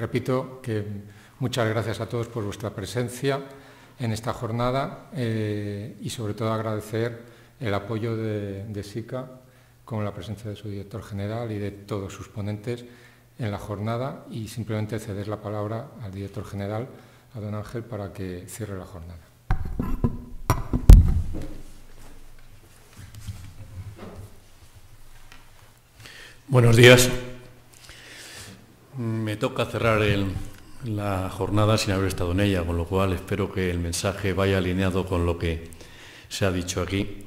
Repito que muchas gracias a todos por vuestra presencia en esta jornada eh, y sobre todo agradecer el apoyo de, de SICA con la presencia de su director general y de todos sus ponentes en la jornada y simplemente ceder la palabra al director general, a don Ángel, para que cierre la jornada. Buenos días toca cerrar la jornada sin haber estado en ella, con lo cual espero que el mensaje vaya alineado con lo que se ha dicho aquí.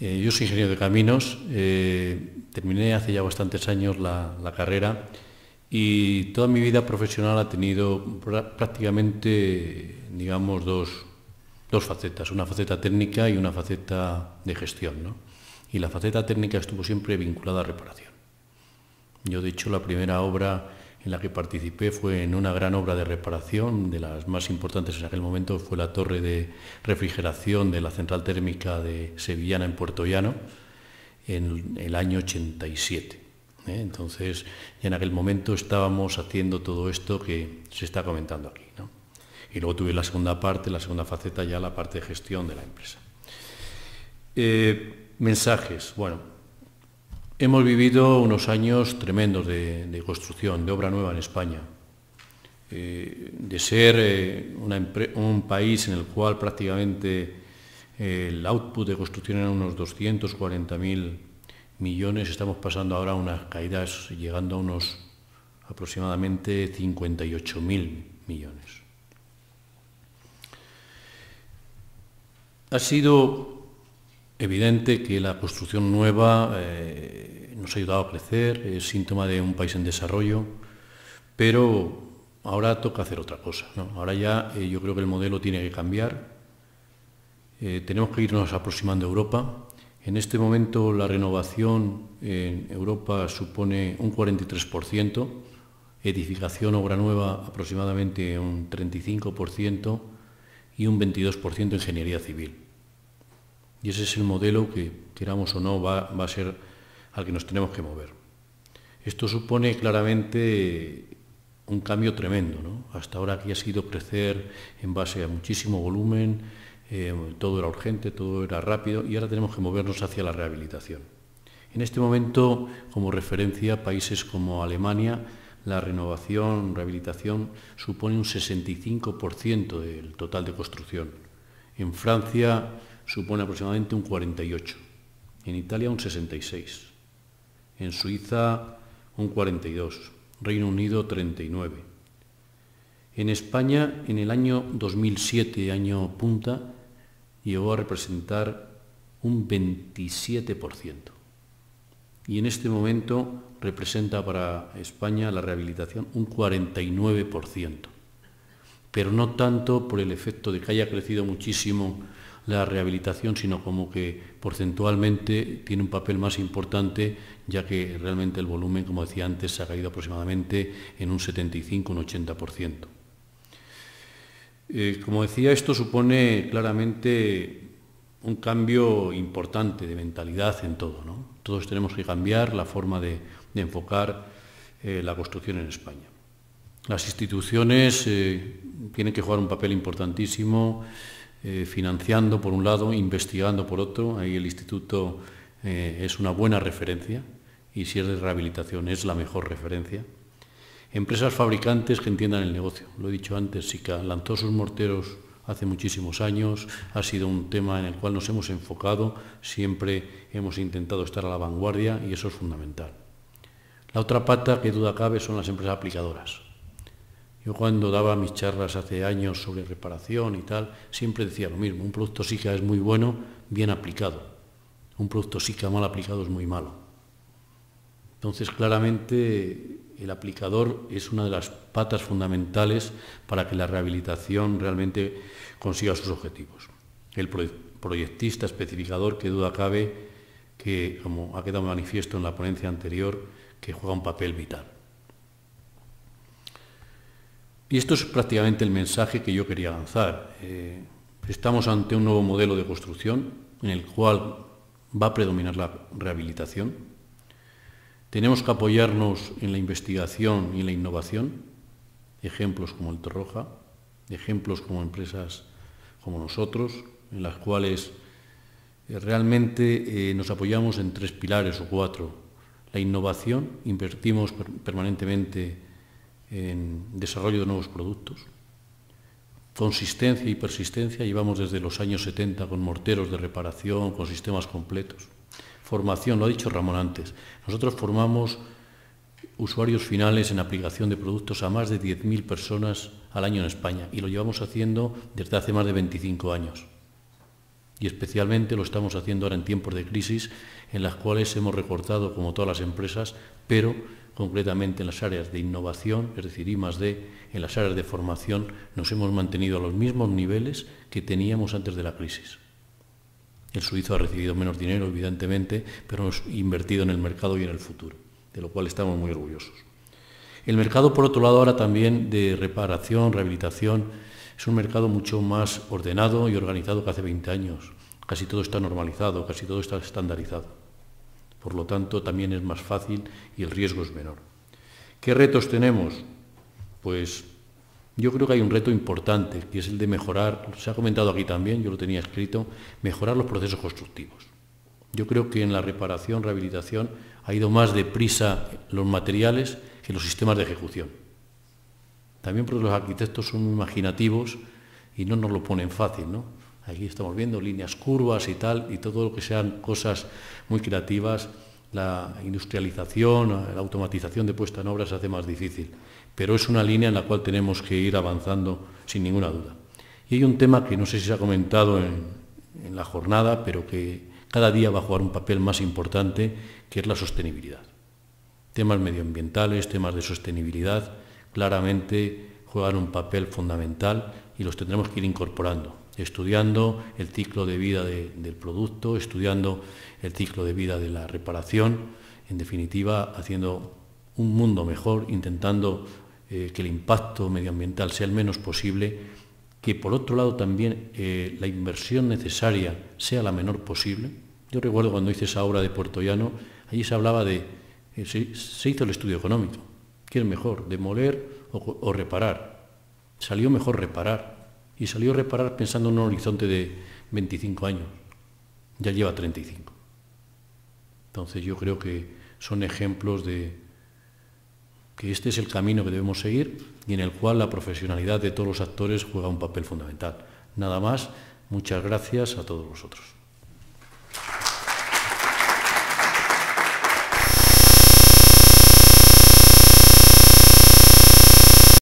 Eh, yo soy ingeniero de caminos, eh, terminé hace ya bastantes años la, carrera y toda mi vida profesional ha tenido prácticamente, digamos, dos, facetas, una faceta técnica y una faceta de gestión. Y la faceta técnica estuvo siempre vinculada a reparación. Yo, de hecho, la primera obra en la que participé fue en una gran obra de reparación, de las más importantes en aquel momento fue la torre de refrigeración de la central térmica de Sevillana en Puerto Llano en el año 87. ¿eh? Entonces, ya en aquel momento estábamos haciendo todo esto que se está comentando aquí. Y luego tuve la segunda parte, la segunda faceta, ya la parte de gestión de la empresa. Eh, mensajes. Bueno, Hemos vivido unos años tremendos de, construcción, de obra nueva en España, eh, de ser eh, un país en el cual prácticamente eh, el output de construcción era unos 240.000 millones, estamos pasando ahora a unas caídas llegando a unos aproximadamente 58.000 millones. Ha sido evidente que la construcción nueva eh, nos ha ayudado a crecer, es síntoma de un país en desarrollo, pero ahora toca hacer otra cosa. Ahora ya eh, yo creo que el modelo tiene que cambiar. Eh, tenemos que irnos aproximando a Europa. En este momento la renovación en Europa supone un 43%, edificación obra nueva aproximadamente un 35% y un 22% ingeniería civil. Y ese es el modelo que, queramos o no, va, a ser al que nos tenemos que mover. Esto supone claramente un cambio tremendo. Hasta ahora aquí ha sido crecer en base a muchísimo volumen, eh, todo era urgente, todo era rápido y ahora tenemos que movernos hacia la rehabilitación. En este momento, como referencia, países como Alemania, la renovación, rehabilitación supone un 65% del total de construcción. En Francia, supone aproximadamente un 48, en Italia un 66, en Suiza un 42, Reino Unido 39. En España, en el año 2007, año punta, llegó a representar un 27%. Y en este momento representa para España la rehabilitación un 49%. Pero no tanto por el efecto de que haya crecido muchísimo la rehabilitación, sino como que porcentualmente tiene un papel más importante, ya que realmente el volumen, como decía antes, se ha caído aproximadamente en un 75, un 80%. Eh, como decía, esto supone claramente un cambio importante de mentalidad en todo. Todos tenemos que cambiar la forma de, enfocar eh, la construcción en España. Las instituciones eh, tienen que jugar un papel importantísimo eh, financiando por un lado, investigando por otro. Ahí el instituto eh, es una buena referencia y si es de rehabilitación es la mejor referencia. Empresas fabricantes que entiendan el negocio. Lo he dicho antes, SICA lanzó sus morteros hace muchísimos años, ha sido un tema en el cual nos hemos enfocado, siempre hemos intentado estar a la vanguardia y eso es fundamental. La otra pata, que duda cabe, son las empresas aplicadoras. Yo cuando daba mis charlas hace años sobre reparación y tal, siempre decía lo mismo, un producto que es muy bueno, bien aplicado. Un producto que mal aplicado es muy malo. Entonces, claramente, el aplicador es una de las patas fundamentales para que la rehabilitación realmente consiga sus objetivos. El proyectista, especificador, que duda cabe que, como ha quedado manifiesto en la ponencia anterior, que juega un papel vital. Y esto es prácticamente el mensaje que yo quería lanzar. Eh, estamos ante un nuevo modelo de construcción en el cual va a predominar la rehabilitación. Tenemos que apoyarnos en la investigación y en la innovación, ejemplos como el Torroja, ejemplos como empresas como nosotros, en las cuales eh, realmente eh, nos apoyamos en tres pilares o cuatro. La innovación, invertimos permanentemente en desarrollo de nuevos productos. Consistencia y persistencia llevamos desde los años 70 con morteros de reparación, con sistemas completos. Formación, lo ha dicho Ramón antes, nosotros formamos usuarios finales en aplicación de productos a más de 10.000 personas al año en España y lo llevamos haciendo desde hace más de 25 años. Y especialmente lo estamos haciendo ahora en tiempos de crisis en las cuales hemos recortado, como todas las empresas, pero concretamente en las áreas de innovación, es decir, I más D, en las áreas de formación, nos hemos mantenido a los mismos niveles que teníamos antes de la crisis. El suizo ha recibido menos dinero, evidentemente, pero hemos invertido en el mercado y en el futuro, de lo cual estamos muy orgullosos. El mercado, por otro lado, ahora también de reparación, rehabilitación, es un mercado mucho más ordenado y organizado que hace 20 años. Casi todo está normalizado, casi todo está estandarizado. Por lo tanto, también es más fácil y el riesgo es menor. ¿Qué retos tenemos? Pues yo creo que hay un reto importante, que es el de mejorar, se ha comentado aquí también, yo lo tenía escrito, mejorar los procesos constructivos. Yo creo que en la reparación, rehabilitación, ha ido más deprisa los materiales que los sistemas de ejecución. También porque los arquitectos son muy imaginativos y no nos lo ponen fácil, ¿no? Aquí estamos viendo líneas curvas y tal, y todo lo que sean cosas muy creativas, la industrialización, la automatización de puesta en obra se hace más difícil. Pero es una línea en la cual tenemos que ir avanzando sin ninguna duda. Y hay un tema que no sé si se ha comentado en, en la jornada, pero que cada día va a jugar un papel más importante, que es la sostenibilidad. Temas medioambientales, temas de sostenibilidad, claramente juegan un papel fundamental y los tendremos que ir incorporando estudiando el ciclo de vida del producto, estudiando el ciclo de vida de la reparación, en definitiva, haciendo un mundo mejor, intentando eh, que el impacto medioambiental sea el menos posible, que por otro lado también eh, la inversión necesaria sea la menor posible. Yo recuerdo cuando hice esa obra de Puerto Llano, allí se hablaba de, eh, se, hizo el estudio económico, ¿qué es mejor, demoler o reparar? Salió mejor reparar, y salió a reparar pensando en un horizonte de 25 años. Ya lleva 35. Entonces yo creo que son ejemplos de que este es el camino que debemos seguir y en el cual la profesionalidad de todos los actores juega un papel fundamental. Nada más, muchas gracias a todos vosotros.